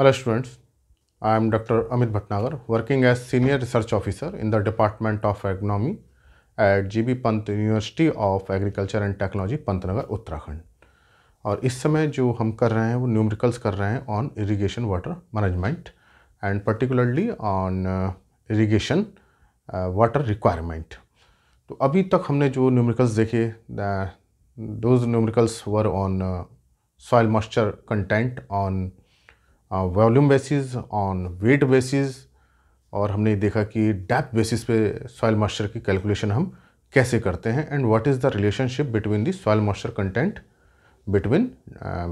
Hello students I am doctor Amit Bhatnagar working as senior research officer in the department of agronomy at G B Pant university of agriculture and technology Pantnagar Uttarakhand और इस समय जो हम कर रहे हैं वो न्यूमरिकल्स कर रहे हैं on irrigation water management and particularly on irrigation water requirement तो अभी तक हमने जो न्यूमरिकल्स देखे those numericals were on soil moisture content on volume basis on weight basis और हमने देखा कि डेप्थ बेसिस पे सॉयल मॉइस्चर की कैलकुलेशन हम कैसे करते हैं and what is the relationship between the soil moisture content between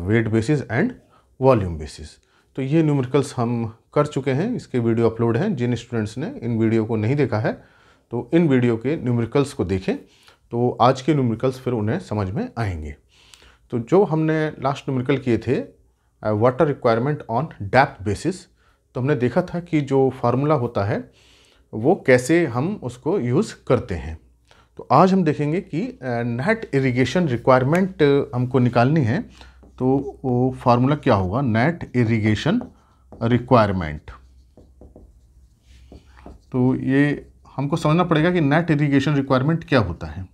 weight basis and volume basis तो ये न्यूमेरिकल्स हम कर चुके हैं इसके वीडियो अपलोड हैं जिन स्टूडेंट्स ने इन वीडियो को नहीं देखा है तो इन वीडियो के न्यूमेरिकल्स को देखें तो आज के न्यूमेरिकल्स फिर उन्हें समझ में आएंगे तो जो हमने लास्ट न्यूमेरिकल किए थे water requirement on depth basis तो हमने देखा था कि जो फार्मूला होता है वो कैसे हम उसको यूज़ करते हैं तो आज हम देखेंगे कि नेट इरिगेशन रिक्वायरमेंट हमको निकालनी है तो वो फार्मूला क्या होगा नेट इरिगेशन रिक्वायरमेंट तो ये हमको समझना पड़ेगा कि नेट इरिगेशन रिक्वायरमेंट क्या होता है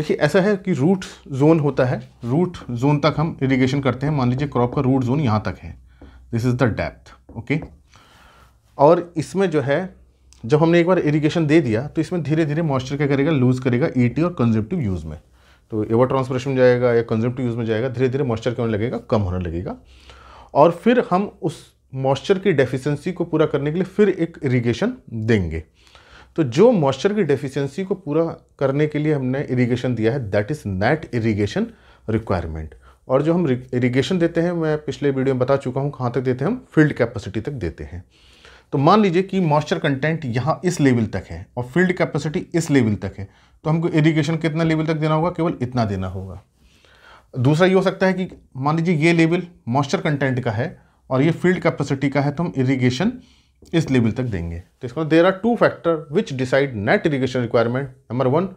देखिए ऐसा है कि रूट जोन होता है रूट जोन तक हम इरीगेशन करते हैं मान लीजिए क्रॉप का रूट जोन यहाँ तक है this is the depth okay और इसमें जो है जब हमने एक बार इरीगेशन दे दिया तो इसमें धीरे धीरे मॉइस्चर क्या करेगा लूज़ करेगा ईटी और कंजर्वेटिव यूज़ में तो एवर ट्रांसप्रेशन में जाएगा या कंजर्वेटिव यूज़ में जाएगा धीरे धीरे मॉइस्चर क्या होने लगेगा कम होने लगेगा और फिर हम उस मॉइस्चर की डेफिशेंसी को पूरा करने के लिए फिर एक इरीगेशन देंगे तो जो मॉइस्चर की डेफिशिएंसी को पूरा करने के लिए हमने इरिगेशन दिया है that is net irrigation requirement और जो हम इरिगेशन देते हैं मैं पिछले वीडियो में बता चुका हूँ कहाँ तक देते हैं हम फील्ड कैपेसिटी तक देते हैं तो मान लीजिए कि मॉइस्चर कंटेंट यहाँ इस लेवल तक है और फील्ड कैपेसिटी इस लेवल तक है तो हमको इरीगेशन कितना लेवल तक देना होगा केवल इतना देना होगा दूसरा ये हो सकता है कि मान लीजिए ये लेवल मॉइस्चर कंटेंट का है और ये फील्ड कैपेसिटी का है तो हम इरीगेशन इस लेवल तक देंगे तो इसका there are two factor which decide net irrigation requirement number one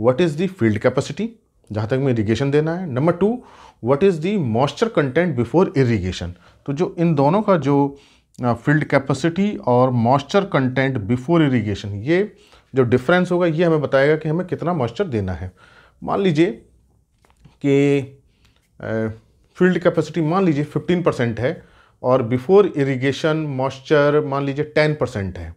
what is the field capacity जहाँ तक हमें इरीगेशन देना है number two what is the moisture content before irrigation तो जो इन दोनों का जो फील्ड कैपेसिटी और मॉइस्चर कंटेंट बिफोर इरीगेशन ये जो डिफरेंस होगा ये हमें बताएगा कि हमें कितना मॉइस्चर देना है मान लीजिए कि फील्ड कैपेसिटी मान लीजिए 15 परसेंट है और बिफोर इरिगेशन मॉइस्चर मान लीजिए टेन परसेंट है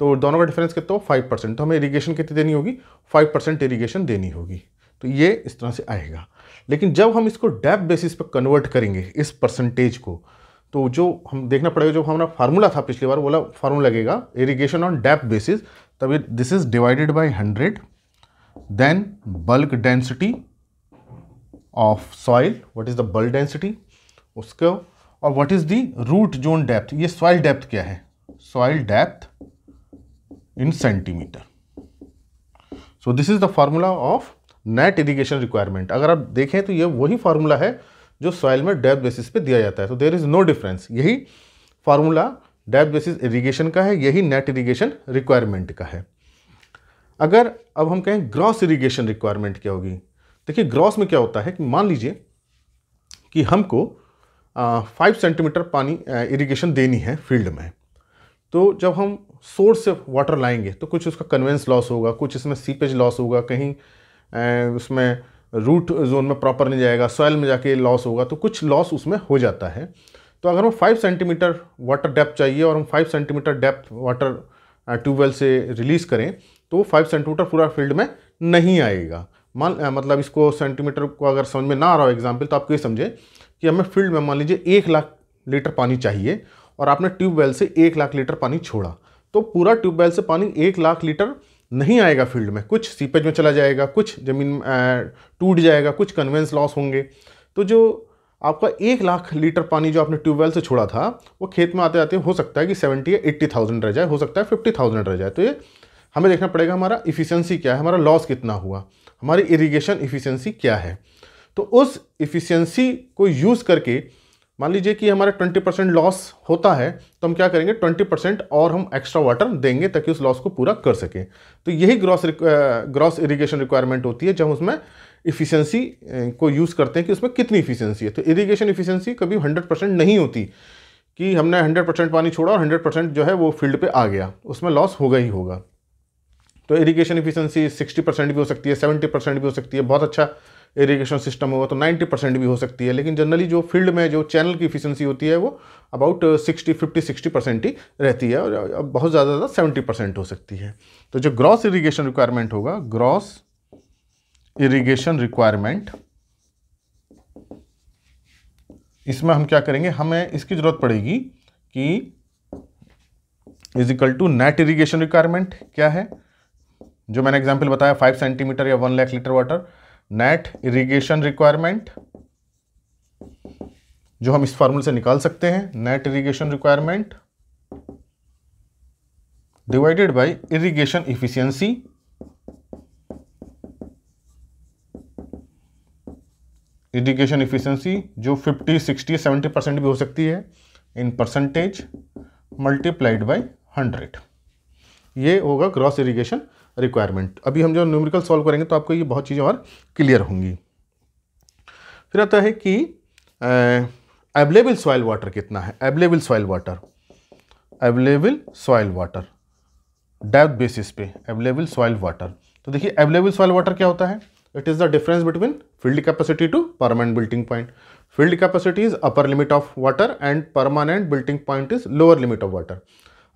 तो दोनों का डिफरेंस कितना हो फाइव परसेंट तो हमें इरीगेशन कितनी देनी होगी फाइव परसेंट इरीगेशन देनी होगी तो ये इस तरह से आएगा लेकिन जब हम इसको डेप बेसिस पर कन्वर्ट करेंगे इस परसेंटेज को तो जो हम देखना पड़ेगा जो हमारा फार्मूला था पिछली बार बोला फार्मूला लगेगा इरीगेशन ऑन डेप बेसिस तब this is divided by hundred then bulk density of soil what is the bulk density उसको और what is the root zone depth ये सॉइल डेप्थ क्या है soil depth in centimetre so this is the formula of net irrigation requirement अगर आप देखें तो ये वही फार्मूला है जो सॉइल में डेप्थ बेसिस पे दिया जाता है तो देर इज़ नो डिफरेंस यही फार्मूला डेप्थ बेसिस इरीगेशन का है यही नेट इरीगेशन रिक्वायरमेंट का है अगर अब हम कहें ग्रॉस इरीगेशन रिक्वायरमेंट क्या होगी देखिए ग्रॉस में क्या होता है कि मान लीजिए कि हमको फाइव सेंटीमीटर पानी इरिगेशन देनी है फील्ड में तो जब हम सोर्स से वाटर लाएंगे तो कुछ उसका कन्वेंस लॉस होगा कुछ इसमें सीपेज लॉस होगा कहीं उसमें रूट जोन में प्रॉपर नहीं जाएगा सॉयल में जाके लॉस होगा तो कुछ लॉस उसमें हो जाता है तो अगर हम फाइव सेंटीमीटर वाटर डेप्थ चाहिए और हम five centimetre depth water tubewell से रिलीज़ करें तो वो फाइव सेंटीमीटर पूरा फील्ड में नहीं आएगा मान मतलब इसको सेंटीमीटर को अगर समझ में ना आ रहा हो एग्जाम्पल तो आप ये समझें कि हमें फील्ड में मान लीजिए एक लाख लीटर पानी चाहिए और आपने ट्यूबवेल से एक लाख लीटर पानी छोड़ा तो पूरा ट्यूबवेल से पानी एक लाख लीटर नहीं आएगा फील्ड में कुछ सीपेज में चला जाएगा कुछ ज़मीन टूट जाएगा कुछ कन्वेंस लॉस होंगे तो जो आपका एक लाख लीटर पानी जो आपने ट्यूबवेल से छोड़ा था वो खेत में आते आते हो सकता है कि सेवेंटी या एट्टी थाउजेंड रह जाए हो सकता है फिफ्टी थाउजेंड रह जाए तो ये हमें देखना पड़ेगा हमारा इफ़िशेंसी क्या है हमारा लॉस कितना हुआ हमारी इरीगेशन इफ़िशेंसी क्या है तो उस इफ़िशियंसी को यूज़ करके मान लीजिए कि हमारा ट्वेंटी परसेंट लॉस होता है तो हम क्या करेंगे ट्वेंटी परसेंट और हम एक्स्ट्रा वाटर देंगे ताकि उस लॉस को पूरा कर सकें तो यही ग्रॉस ग्रॉस इरीगेशन रिक्वायरमेंट होती है जब उसमें इफ़िशियंसी को यूज़ करते हैं कि उसमें कितनी इफ़िशियंसी है तो इरीगेशन इफ़िशियंसी कभी हंड्रेड परसेंट नहीं होती कि हमने हंड्रेड परसेंट पानी छोड़ा और हंड्रेड परसेंट जो है वो फील्ड पर आ गया उसमें लॉस होगा ही होगा तो इरीगेशन इफिशियंसी सिक्सटी परसेंट भी हो सकती है सेवेंटी परसेंट भी हो सकती है बहुत अच्छा इरीगेशन सिस्टम होगा तो 90 परसेंट भी हो सकती है लेकिन जनरली जो फील्ड में जो चैनल की इफिशियंसी होती है वो अबाउट 60 50 60 परसेंट ही रहती है और uh, बहुत ज़्यादा ज़्यादा सेवेंटी परसेंट हो सकती है तो जो ग्रॉस इरीगेशन रिक्वायरमेंट होगा ग्रॉस इरीगेशन रिक्वायरमेंट इसमें हम क्या करेंगे हमें इसकी ज़रूरत पड़ेगी कि is equal to net irrigation requirement क्या है जो मैंने एग्जाम्पल बताया फाइव सेंटीमीटर या one lakh litre water net irrigation requirement जो हम इस फॉर्मूले से निकाल सकते हैं net irrigation requirement divided by irrigation efficiency irrigation efficiency जो 50, 60, 70 परसेंट भी हो सकती है इन परसेंटेज मल्टीप्लाइड बाय 100 ये होगा ग्रॉस इरिगेशन रिक्वायरमेंट अभी हम जो न्यूमेरिकल सॉल्व करेंगे तो आपको ये बहुत चीज़ें और क्लियर होंगी फिर आता है कि एवलेबल सॉइल वाटर कितना है available soil water available soil water depth basis पे एवलेबल सॉइल वाटर तो देखिए एवलेबल सॉइल वाटर क्या होता है it is the difference between field capacity to permanent wilting point field capacity is upper limit of water and permanent wilting point is lower limit of water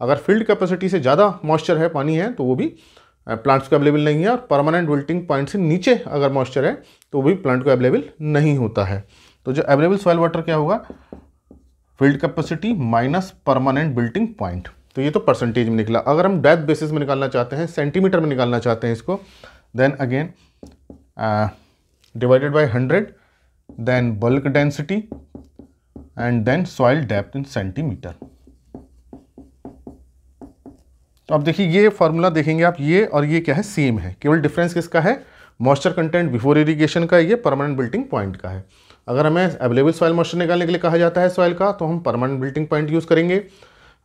अगर field capacity से ज़्यादा moisture है पानी है तो वो भी प्लांट्स को अवेलेबल नहीं है और परमानेंट विल्टिंग पॉइंट से नीचे अगर मॉइस्चर है तो भी प्लांट को अवेलेबल नहीं होता है तो जो अवेलेबल सॉयल वाटर क्या होगा field capacity minus permanent wilting point तो ये तो परसेंटेज में निकला अगर हम डेथ बेसिस में निकालना चाहते हैं सेंटीमीटर में निकालना चाहते हैं इसको then again divided by hundred then bulk density and then soil depth in centimetre तो आप देखिए ये फार्मूला देखेंगे आप ये और ये क्या है सेम है केवल डिफरेंस किसका है मॉइस्चर कंटेंट बिफोर इरीगेशन का ये परमानेंट बिल्टिंग पॉइंट का है अगर हमें अवेलेबल सॉयल मॉइस्चर निकालने के लिए कहा जाता है सॉयल का तो हम परमानेंट बिल्टिंग पॉइंट यूज़ करेंगे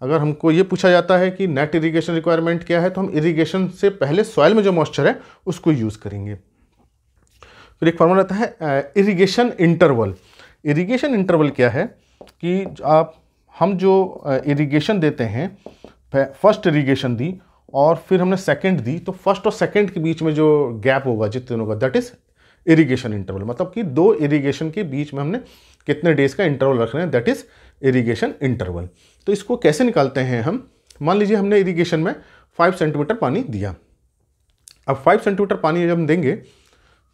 अगर हमको ये पूछा जाता है कि नेट इरीगेशन रिक्वायरमेंट क्या है तो हम इरीगेशन से पहले सॉयल में जो मॉइस्चर है उसको यूज़ करेंगे फिर तो एक फार्मूला रहता है इरीगेशन इंटरवल इरीगेशन इंटरवल क्या है कि आप हम जो इरीगेशन देते हैं फर्स्ट इरीगेशन दी और फिर हमने सेकेंड दी तो फर्स्ट और सेकेंड के बीच में जो गैप होगा जितने दिनों का दैट इज इरीगेशन इंटरवल मतलब कि दो इरीगेशन के बीच में हमने कितने डेज का इंटरवल रख रहे हैं दैट इज इरीगेशन इंटरवल तो इसको कैसे निकालते हैं हम मान लीजिए हमने इरीगेशन में फाइव सेंटीमीटर पानी दिया अब फाइव सेंटीमीटर पानी जब हम देंगे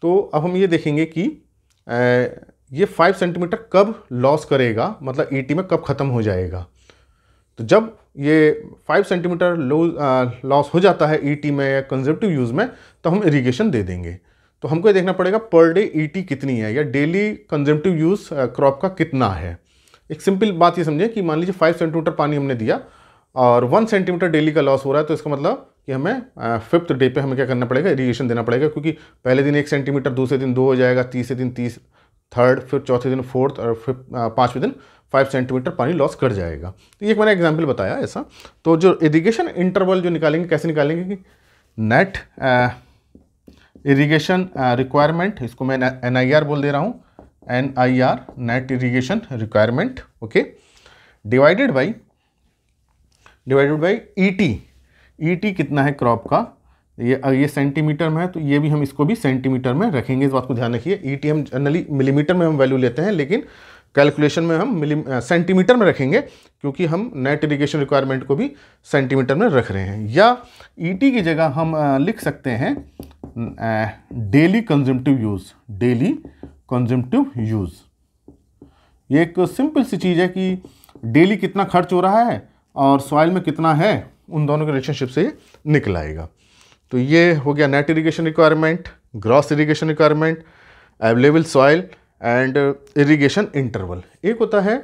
तो अब हम ये देखेंगे कि ए, ये फाइव सेंटीमीटर कब लॉस करेगा मतलब ई e में कब ख़त्म हो जाएगा तो जब ये 5 सेंटीमीटर लॉस हो जाता है ईटी e में या कंजर्वेटिव यूज़ में तो हम इरीगेशन दे देंगे तो हमको ये देखना पड़ेगा पर डे ईटी कितनी है या डेली कंजर्वेटिव यूज़ क्रॉप का कितना है एक सिंपल बात ये समझें कि मान लीजिए फाइव सेंटीमीटर पानी हमने दिया और वन सेंटीमीटर डेली का लॉस हो रहा है तो इसका मतलब कि हमें फिफ्थ डे पे हमें क्या करना पड़ेगा इरीगेशन देना पड़ेगा क्योंकि पहले दिन एक सेंटीमीटर दूसरे दिन दो हो जाएगा तीसरे दिन तीस थर्ड फिर चौथे दिन फोर्थ और फिर पाँचवें दिन फाइव सेंटीमीटर पानी लॉस कर जाएगा तो ये मैंने एग्जाम्पल बताया ऐसा तो जो इरीगेशन इंटरवल जो निकालेंगे कैसे निकालेंगे कि नेट इरीगेशन रिक्वायरमेंट इसको मैं एन आई आर बोल दे रहा हूँ N I R net irrigation requirement okay divided by divided by E T E T कितना है क्रॉप का ये ये सेंटीमीटर में है तो ये भी हम इसको भी सेंटीमीटर में रखेंगे इस बात को ध्यान रखिए ई टी हम जनरली मिलीमीटर में हम वैल्यू लेते हैं लेकिन कैलकुलेशन में हम मिली सेंटीमीटर में रखेंगे क्योंकि हम नेट इरीगेशन रिक्वायरमेंट को भी सेंटीमीटर में रख रहे हैं या ई e की जगह हम लिख सकते हैं daily consumptive use daily consumptive use ये एक सिंपल सी चीज़ है कि डेली कितना खर्च हो रहा है और सॉइल में कितना है उन दोनों के रिलेशनशिप से निकल आएगा तो ये हो गया net irrigation requirement gross irrigation requirement available soil and irrigation interval एक होता है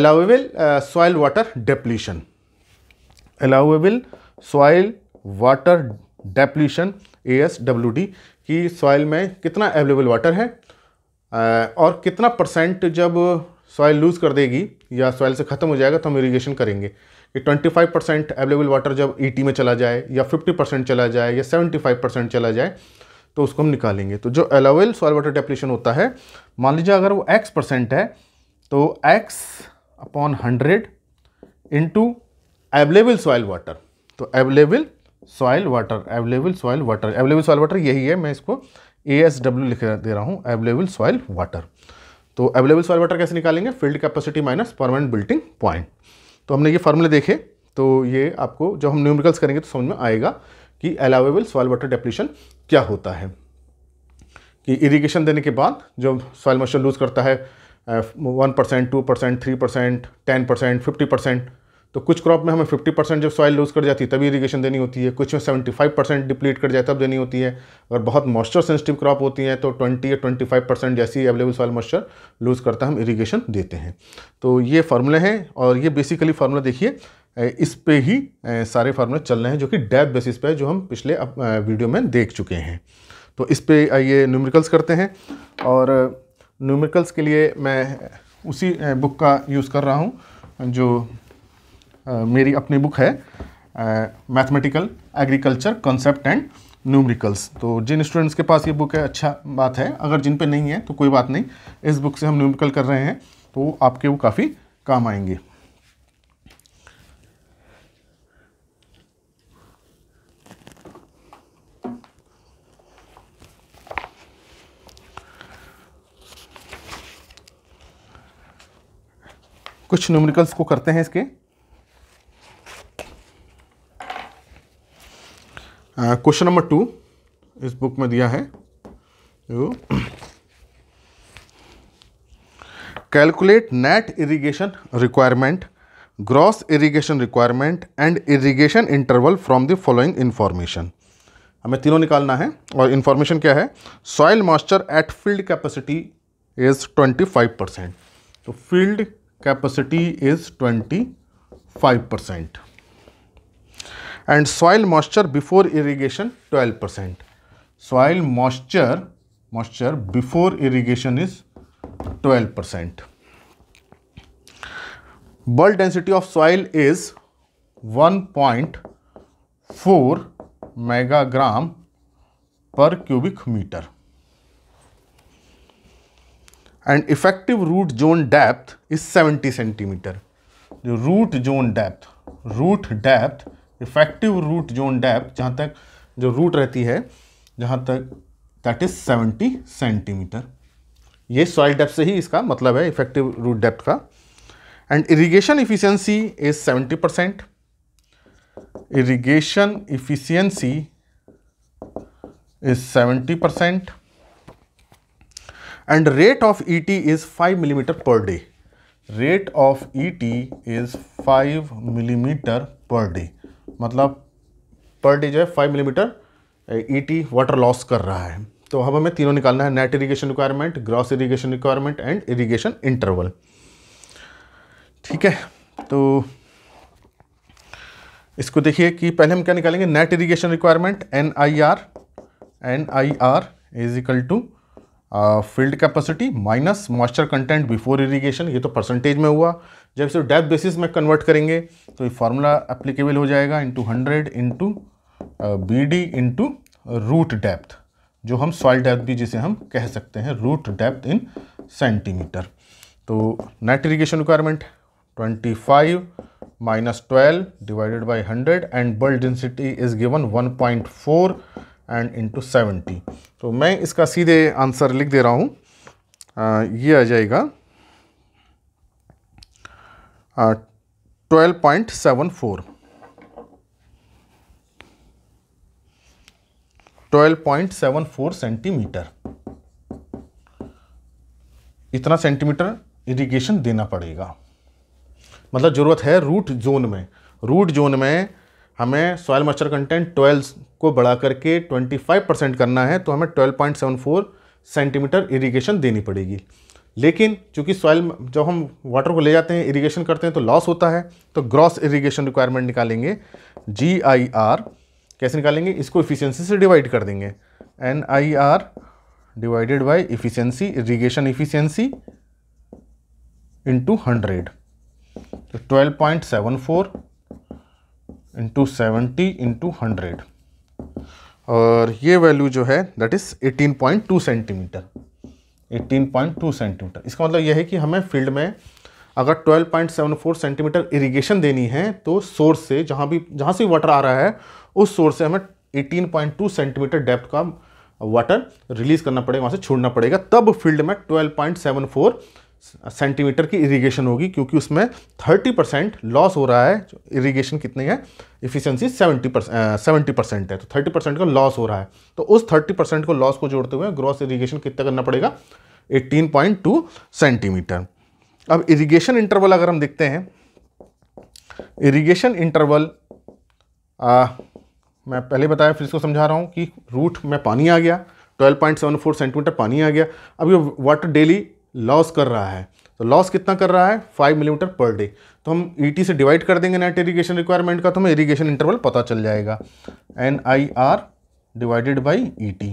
allowable soil water depletion allowable soil water depletion A S W D कि सॉइल में कितना अवेलेबल वाटर है uh, और कितना परसेंट जब सॉइल लूज़ कर देगी या सॉइल से ख़त्म हो जाएगा तो हम इरीगेशन करेंगे कि 25 परसेंट अवेलेबल वाटर जब ई e में चला जाए या 50 परसेंट चला जाए या 75 परसेंट चला जाए तो उसको हम निकालेंगे तो जो अलावेल सॉयल वाटर डेप्लीशन होता है मान लीजिए अगर वो एक्स परसेंट है तो X upon hundred into available soil water तो available soil water available soil water available soil water यही है मैं इसको ए एस डब्ल्यू लिख दे रहा हूँ एवलेबल सॉयल वाटर तो एवलेबल सॉयल वाटर कैसे निकालेंगे field capacity minus permanent wilting point तो हमने ये फार्मूले देखे तो ये आपको जब हम न्यूमरिकल्स करेंगे तो समझ में आएगा कि अलावेबल सॉयल वाटर डेप्लीशन क्या होता है कि इरिगेशन देने के बाद जब सॉयल मॉइस्चर लूज़ करता है one percent two percent three percent ten percent fifty percent तो कुछ क्रॉप में हमें 50 परसेंट जब सॉइल लूज़ कर जाती है तभी इरीगेशन देनी होती है कुछ में 75 परसेंट डिप्लीट कर जाए तब देनी होती है और बहुत मॉइस्चर सेंसिटिव क्रॉप होती हैं तो 20 या 25 परसेंट जैसी अवेलेबल सॉइल मॉइस्चर लूज़ करता हम इरीगेशन देते हैं तो ये फार्मूले हैं और ये बेसिकली फार्मूला देखिए इस पर ही सारे फार्मूले चल रहे हैं जो कि डैप बेसिस पर जो हम पिछले वीडियो में देख चुके हैं तो इस पर आइए न्यूमरिकल्स करते हैं और न्यूमरिकल्स के लिए मैं उसी बुक का यूज़ कर रहा हूँ जो मेरी अपनी बुक है mathematical agriculture concept and numericals तो जिन स्टूडेंट्स के पास ये बुक है अच्छा बात है अगर जिन पे नहीं है तो कोई बात नहीं इस बुक से हम न्यूमरिकल कर रहे हैं तो आपके वो काफ़ी काम आएंगे कुछ न्यूमरिकल्स को करते हैं इसके क्वेश्चन नंबर टू इस बुक में दिया है calculate net irrigation requirement gross irrigation requirement and irrigation interval from the following information हमें तीनों निकालना है और इन्फॉर्मेशन क्या है soil moisture at field capacity is twenty five percent तो field capacity is twenty five percent and soil moisture before irrigation 12%. Soil moisture, moisture before irrigation is 12%. Bulk density of soil is 1.4 megagram per cubic meter. And effective root zone depth is 70 centimeter. The root zone depth, root depth effective root zone depth जहाँ तक जो root रहती है जहाँ तक that is seventy centimetre ये soil depth से ही इसका मतलब है इफेक्टिव रूट डेप का and irrigation efficiency is seventy percent irrigation efficiency is seventy percent and rate of E T is five millimetre per day rate of E T is five millimetre per day मतलब per day जो है five millimetre ET water loss कर रहा है तो अब हमें तीनों निकालना है net irrigation requirement gross irrigation requirement and irrigation interval ठीक है तो इसको देखिए कि पहले हम क्या निकालेंगे net irrigation requirement N I R N I R is equal to field capacity minus moisture content before irrigation ये तो परसेंटेज में हुआ जब इसे डेप बेसिस में कन्वर्ट करेंगे तो ये फार्मूला अप्लीकेबल हो जाएगा into hundred into B D into root depth जो हम सॉइल डेप्थ भी जिसे हम कह सकते हैं रूट डेप्थ इन सेंटीमीटर तो net irrigation requirement 25 divided by hundred and 100 density is given one point 1.4 and into seventy तो मैं इसका सीधे आंसर लिख दे रहा हूँ ये आ जाएगा twelve point seven four twelve point seven four centimetre इतना सेंटीमीटर इरिगेशन देना पड़ेगा मतलब ज़रूरत है रूट जोन में रूट जोन में हमें सॉयल मॉइस्चर कंटेंट 12 को बढ़ा करके 25 परसेंट करना है तो हमें 12.74 सेंटीमीटर इरिगेशन देनी पड़ेगी लेकिन चूंकि सॉइल जब हम वाटर को ले जाते हैं इरिगेशन करते हैं तो लॉस होता है तो ग्रॉस इरिगेशन रिक्वायरमेंट निकालेंगे जी आई आर कैसे निकालेंगे इसको इफिशियंसी से डिवाइड कर देंगे N I R divided by efficiency irrigation efficiency into hundred तो twelve point seven four into seventy into hundred और ये वैल्यू जो है that is eighteen point two centimetre 18.2 centimetre इसका मतलब यह है कि हमें फील्ड में अगर 12.74 सेंटीमीटर इरिगेशन देनी है तो सोर्स से जहाँ भी जहाँ से वाटर आ रहा है उस सोर्स से हमें 18.2 सेंटीमीटर डेप्थ का वाटर रिलीज करना पड़ेगा वहाँ से छोड़ना पड़ेगा तब फील्ड में 12.74 सेंटीमीटर की इरिगेशन होगी क्योंकि उसमें 30 परसेंट लॉस हो रहा है इरिगेशन कितनी है इफिशेंसी 70 परसेंट सेवेंटी परसेंट है तो 30 परसेंट का लॉस हो रहा है तो उस 30 परसेंट को लॉस को जोड़ते हुए ग्रॉस इरिगेशन कितना करना पड़ेगा 18.2 सेंटीमीटर अब इरिगेशन इंटरवल अगर हम देखते हैं इरीगेशन इंटरवल मैं पहले बताया फिर इसको समझा रहा हूँ कि रूट में पानी आ गया 12.74 सेंटीमीटर पानी आ गया अब ये वाटर डेली लॉस कर रहा है तो लॉस कितना कर रहा है फाइव मिलीमीटर पर डे तो हम ई e से डिवाइड कर देंगे नेट इरीगेशन रिक्वायरमेंट का तो हमें इरीगेशन इंटरवल पता चल जाएगा N I R divided by E T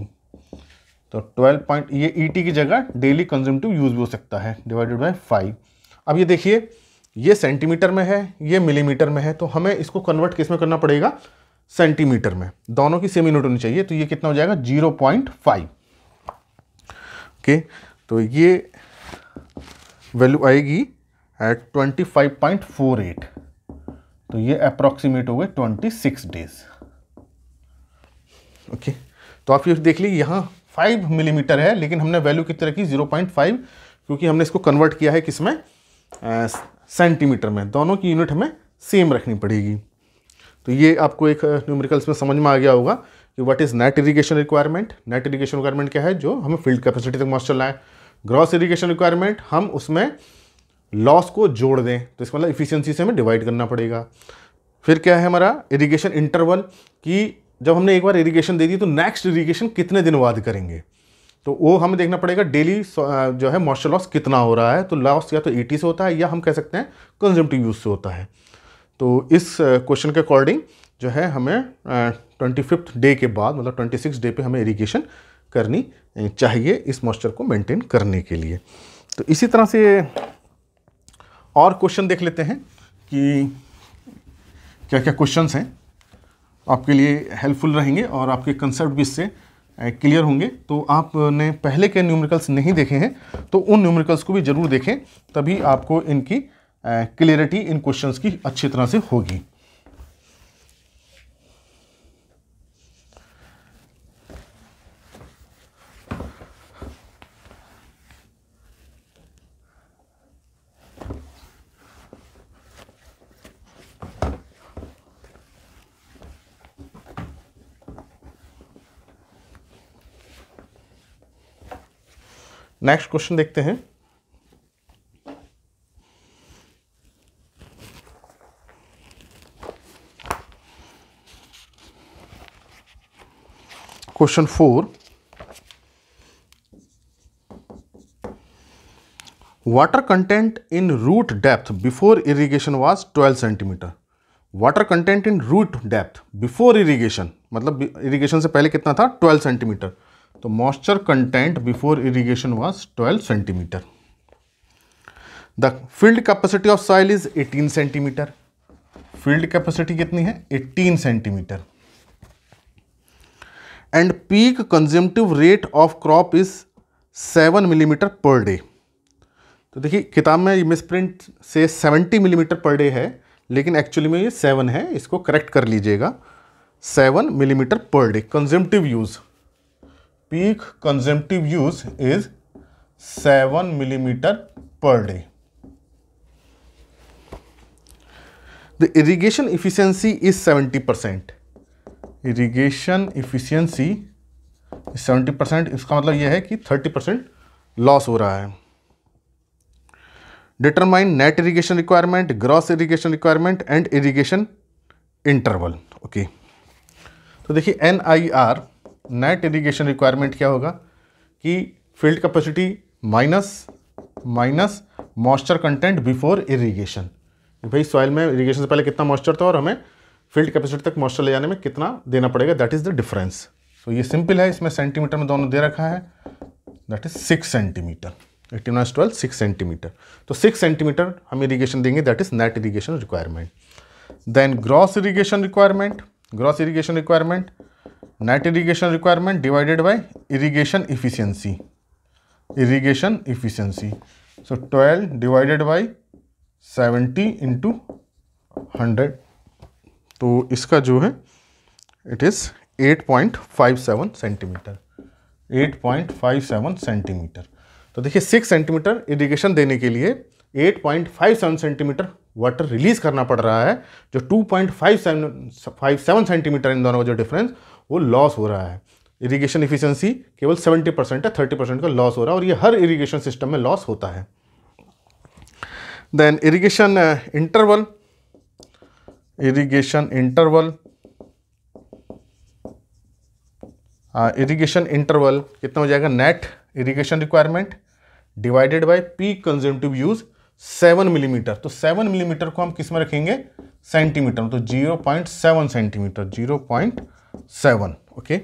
तो ट्वेल्व पॉइंट ये ई e टी की जगह डेली कंज्यूमटिव यूज भी हो सकता है डिवाइडेड बाई फाइव अब ये देखिए ये सेंटीमीटर में है ये मिलीमीटर में है तो हमें इसको कन्वर्ट किस में करना पड़ेगा सेंटीमीटर में दोनों की सेम यूनिट होनी चाहिए तो ये कितना हो जाएगा जीरो पॉइंट फाइव ओके तो ये वैल्यू आएगी eight twenty five point four eight तो ये अप्रॉक्सीमेट हो गए ट्वेंटी सिक्स डेज ओके तो आप ये देख लीजिए यहाँ फाइव मिलीमीटर है लेकिन हमने वैल्यू कितनी रखी जीरो पॉइंट फाइव क्योंकि हमने इसको कन्वर्ट किया है किसमें सेंटीमीटर में दोनों की यूनिट हमें सेम रखनी पड़ेगी तो ये आपको एक न्यूमेरिकल्स में समझ में आ गया होगा कि what is net irrigation requirement net irrigation requirement क्या है जो हमें फील्ड कैपेसिटी तक मॉइस्चर लाए ग्रॉस इरीगेशन रिक्वायरमेंट हम उसमें लॉस को जोड़ दें तो इसका मतलब इफिशियंसी से हमें डिवाइड करना पड़ेगा फिर क्या है हमारा इरीगेशन इंटरवल कि जब हमने एक बार इरीगेशन दे दी तो नेक्स्ट इरीगेशन कितने दिन बाद करेंगे तो वो हमें देखना पड़ेगा डेली uh, जो है मॉइस्चर लॉस कितना हो रहा है तो लॉस या तो एटी से होता है या हम कह सकते हैं कंजम्पटिव यूज से होता है तो इस क्वेश्चन uh, के अकॉर्डिंग जो है हमें ट्वेंटी फिफ्थ डे के बाद मतलब ट्वेंटी सिक्स डे पे हमें इरीगेशन करनी चाहिए इस मॉइस्चर को मेंटेन करने के लिए तो इसी तरह से और क्वेश्चन देख लेते हैं कि क्या क्या क्वेश्चंस हैं आपके लिए हेल्पफुल रहेंगे और आपके कंसेप्ट भी इससे क्लियर होंगे तो आपने पहले के न्यूमेरिकल्स नहीं देखे हैं तो उन न्यूमेरिकल्स को भी ज़रूर देखें तभी आपको इनकी क्लियरिटी इन क्वेश्चंस की अच्छी तरह से होगी नेक्स्ट क्वेश्चन देखते हैं question four water content in root depth before irrigation was 12 centimetre water content in root depth before irrigation मतलब इरीगेशन से पहले कितना था 12 सेंटीमीटर तो moisture content before irrigation was 12 centimetre the field capacity of soil is 18 centimetre field capacity कितनी है 18 centimetre and peak consumptive rate of crop is seven millimetre per day तो देखिए किताब में मिस प्रिंट से सेवेंटी मिलीमीटर पर डे है लेकिन actually में ये सेवन है इसको करेक्ट कर लीजिएगा seven millimetre per day consumptive use peak consumptive use is seven millimetre per day the irrigation efficiency is seventy percent irrigation efficiency seventy percent इसका मतलब यह है कि थर्टी परसेंट लॉस हो रहा है determine net irrigation requirement gross irrigation requirement and irrigation interval okay तो देखिए N I R net irrigation requirement क्या होगा कि field capacity minus minus moisture content before irrigation भाई सॉइल में इरीगेशन से पहले कितना मॉइस्चर था और हमें फील्ड कैपेसिटी तक मॉइस्चर ले जाने में कितना देना पड़ेगा दैट इज़ द डिफरेंस तो ये सिंपल है इसमें सेंटीमीटर में दोनों दे रखा है that is six centimetre eighteen minus twelve six centimetre तो सिक्स सेंटीमीटर हम इरीगेशन देंगे that is net irrigation requirement then gross irrigation requirement gross irrigation requirement net irrigation requirement divided by irrigation efficiency irrigation efficiency so twelve divided by seventy into hundred तो इसका जो है it is eight point five seven centimetre eight point five seven centimetre तो देखिए six centimetre irrigation देने के लिए eight point five seven centimetre water release करना पड़ रहा है जो two point five seven five seven centimetre इन दोनों का जो डिफरेंस वो लॉस हो रहा है इरिगेशन इफिशियंसी केवल 70 परसेंट है 30 परसेंट का लॉस हो रहा है और ये हर इरिगेशन सिस्टम में लॉस होता है then irrigation interval irrigation interval irrigation interval कितना हो जाएगा net irrigation requirement divided by P consumptive use seven millimetre तो सेवन मिलीमीटर को हम किस में रखेंगे सेंटीमीटर तो मतलब 0.7 सेंटीमीटर 0.7 ओके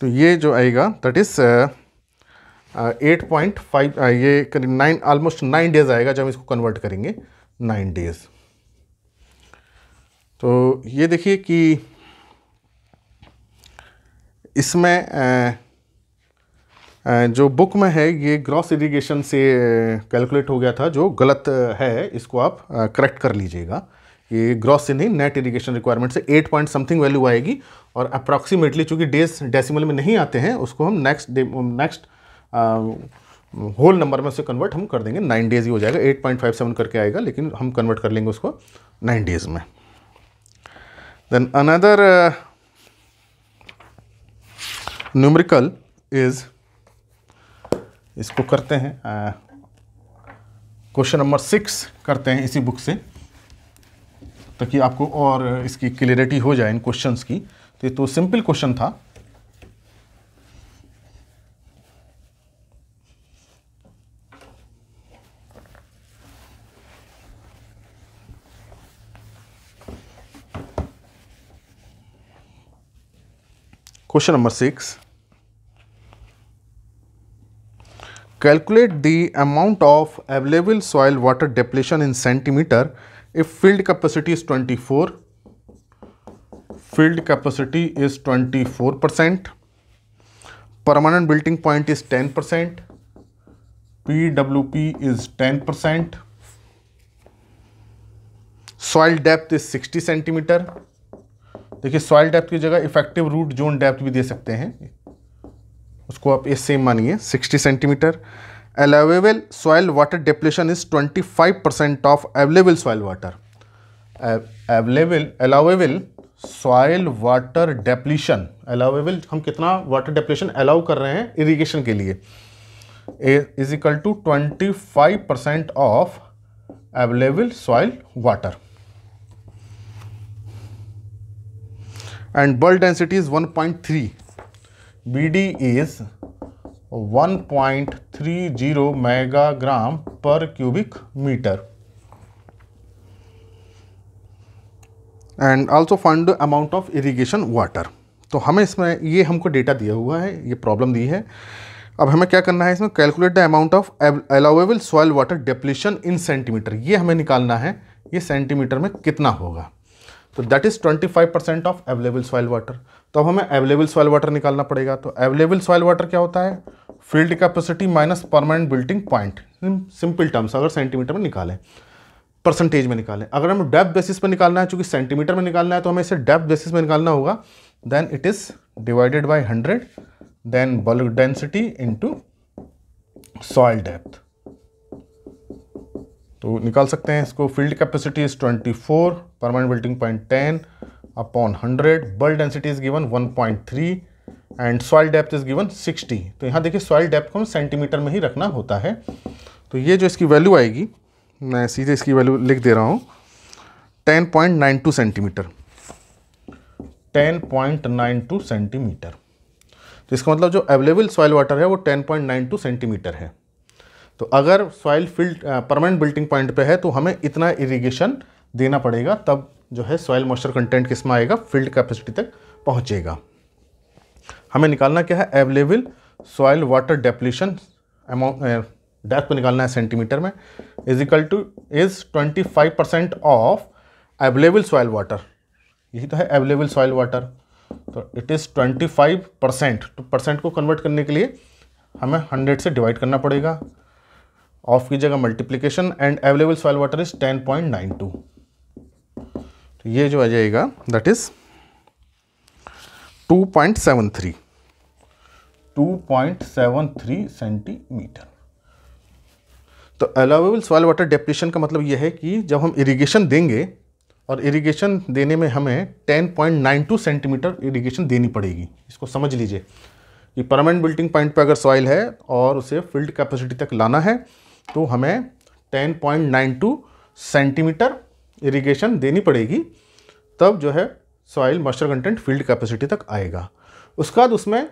तो ये जो आएगा that is eight point five ये करीब नाइन ऑलमोस्ट नाइन डेज आएगा जब हम इसको कन्वर्ट करेंगे नाइन डेज तो ये देखिए कि इसमें uh, uh, जो बुक में है ये ग्रॉस इरिगेशन से कैलकुलेट uh, हो गया था जो गलत है इसको आप करेक्ट कर लीजिएगा ये ग्रॉस से नहीं नेट इरीगेशन रिक्वायरमेंट से एट पॉइंट समथिंग वैल्यू आएगी और अप्रॉक्सीमेटली चूंकि डेज डेसिमल में नहीं आते हैं उसको हम next day next whole number में से कन्वर्ट हम कर देंगे नाइन डेज़ ही हो जाएगा एट पॉइंट फाइव सेवन करके आएगा लेकिन हम कन्वर्ट कर लेंगे उसको नाइन डेज़ में देन अनदर न्यूमरिकल इज़ इसको करते हैं क्वेश्चन नंबर सिक्स करते हैं इसी बुक से ताकि आपको और इसकी क्लियरिटी हो जाए इन क्वेश्चंस की तो ये तो सिंपल क्वेश्चन था question number six calculate the amount of available soil water depletion in centimetre if field capacity is 24 field capacity is 24 percent permanent melting point is 10 percent pwp is 10 percent soil depth is 60 centimetre देखिए soil depth की जगह effective root zone depth भी दे सकते हैं उसको आप इससे मानिए 60 centimetre allowable soil water depletion is 25% of available soil water. Available, allowable soil water depletion allowable हम कितना वाटर डेप्लेशन अलाउ कर रहे हैं इरीगेशन के लिए is equal to twenty five percent of available soil water and bulk density is one point three B D is 1.30 megagram per cubic metre and also find amount of irrigation water तो हमें इसमें ये हमको data दिया हुआ है ये problem दी है अब हमें क्या करना है इसमें calculate the amount of allowable soil water depletion in centimetre ये हमें निकालना है ये सेंटीमीटर में कितना होगा तो that is 25 percent of available soil water तो अब हमें अवेलेबल सॉयल वाटर निकालना पड़ेगा तो अवेलेबल सॉयल वाटर क्या होता है field capacity minus permanent wilting point simple terms अगर सेंटीमीटर में निकालें परसेंटेज में निकालें अगर हमें डेप्थ बेसिस पर निकालना है चूंकि सेंटीमीटर में निकालना है तो हमें इसे डेप्थ बेसिस में निकालना होगा then it is divided by hundred then bulk density to soil depth तो निकाल सकते हैं इसको field capacity is twenty four permanent wilting point ten upon hundred bulk density is given one point three and soil depth is given sixty तो यहाँ देखिए soil depth को हम सेंटीमीटर में ही रखना होता है तो ये जो इसकी वैल्यू आएगी मैं सीधे इसकी वैल्यू लिख दे रहा हूँ ten point nine two centimetre ten point nine two centimetre तो इसका मतलब जो अवेलेबल सॉइल वाटर है वो ten point nine two centimetre है तो अगर soil field permanent wilting point पे है तो हमें इतना इरिगेशन देना पड़ेगा तब जो है सॉयल मॉइस्चर कंटेंट किस में आएगा फील्ड कैपेसिटी तक पहुँचेगा हमें निकालना क्या है available soil water depletion amount depth निकालना है सेंटीमीटर में is equal to is twenty five percent of available soil water यही तो है एवेलेबल सॉयल वाटर तो it is twenty five percent तो परसेंट को कन्वर्ट करने के लिए हमें हंड्रेड से डिवाइड करना पड़ेगा ऑफ की जगह multiplication and available soil water is ten point nine two तो ये जो आ जाएगा दैट इज 2.73 2.73 सेंटीमीटर तो अलावेबल सॉइल वाटर डेप्रेशन का मतलब यह है कि जब हम इरिगेशन देंगे और इरिगेशन देने में हमें 10.92 सेंटीमीटर इरिगेशन देनी पड़ेगी इसको समझ लीजिए कि परमानेंट बिल्टिंग पॉइंट पर अगर सॉइल है और उसे फील्ड कैपेसिटी तक लाना है तो हमें 10.92 सेंटीमीटर इरिगेशन देनी पड़ेगी तब जो है soil moisture content field capacity तक आएगा उसके बाद उसमें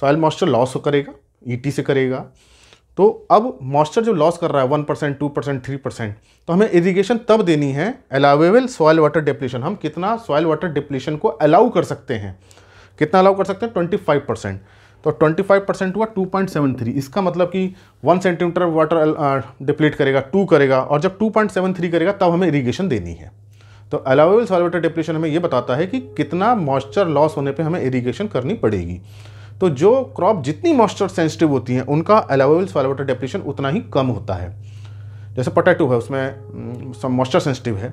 सॉइल मॉइस्चर लॉस करेगा ईटी e से करेगा तो अब मॉइस्चर जो लॉस कर रहा है one percent two percent three percent तो हमें इरिगेशन तब देनी है अलावेबल सॉयल वाटर डिप्लेशन हम कितना सॉयल वाटर डिप्लेशन को अलाउ कर सकते हैं कितना अलाउ कर सकते हैं ट्वेंटी फाइव परसेंट तो 25 परसेंट हुआ 2.73 इसका मतलब कि वन सेंटीमीटर वाटर डिप्लीट करेगा टू करेगा और जब 2.73 करेगा तब हमें इरीगेशन देनी है तो अलावेबल वाटर डिप्लीशन हमें ये बताता है कि कितना मॉइस्चर लॉस होने पे हमें इरीगेशन करनी पड़ेगी तो जो क्रॉप जितनी मॉइस्चर सेंसिटिव होती हैं उनका अलावेबल वाटर डिप्लीशन उतना ही कम होता है जैसे पटेटो है उसमें मॉइस्चर mm, सेंसिटिव है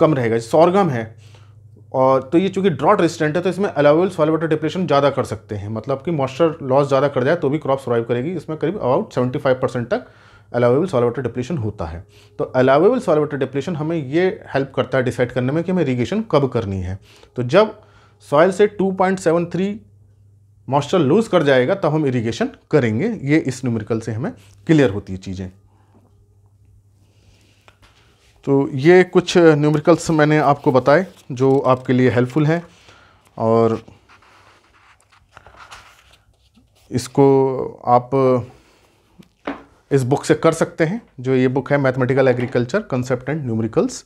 कम रहेगा जैसे सौरगम है और तो ये चूंकि ड्रॉट रेजिस्टेंट है तो इसमें अलाउबल सॉल वाटर डिप्रेशन ज़्यादा कर सकते हैं मतलब कि मॉइस्चर लॉस ज़्यादा कर जाए तो भी क्रॉप सर्वाइव करेगी इसमें करीब अबाउट सेवेंटी फाइव परसेंट तक अलाउेबल सॉल वाटर डिप्रेशन होता है तो अलाउेबल सॉल वाटर डिप्रेशन हमें ये हेल्प करता है डिसाइड करने में कि हमें इरीगेशन कब करनी है तो जब सॉइल से थ्री मॉइस्चर लूज़ कर जाएगा तब हम इरीगेशन करेंगे ये इस न्यूमेरिकल से हमें क्लियर होती है चीज़ें तो ये कुछ न्यूमेरिकल्स मैंने आपको बताए जो आपके लिए हेल्पफुल हैं और इसको आप इस बुक से कर सकते हैं जो ये बुक है mathematical agriculture concept and numericals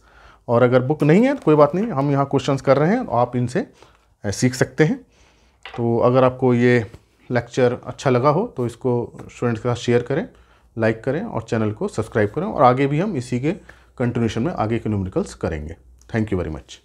और अगर बुक नहीं है तो कोई बात नहीं हम यहाँ क्वेश्चंस कर रहे हैं आप इनसे सीख सकते हैं तो अगर आपको ये लेक्चर अच्छा लगा हो तो इसको स्टूडेंट्स के साथ शेयर करें लाइक करें और चैनल को सब्सक्राइब करें और आगे भी हम इसी के कंटिन्यूशन में आगे के न्यूमेरिकल्स करेंगे थैंक यू वेरी मच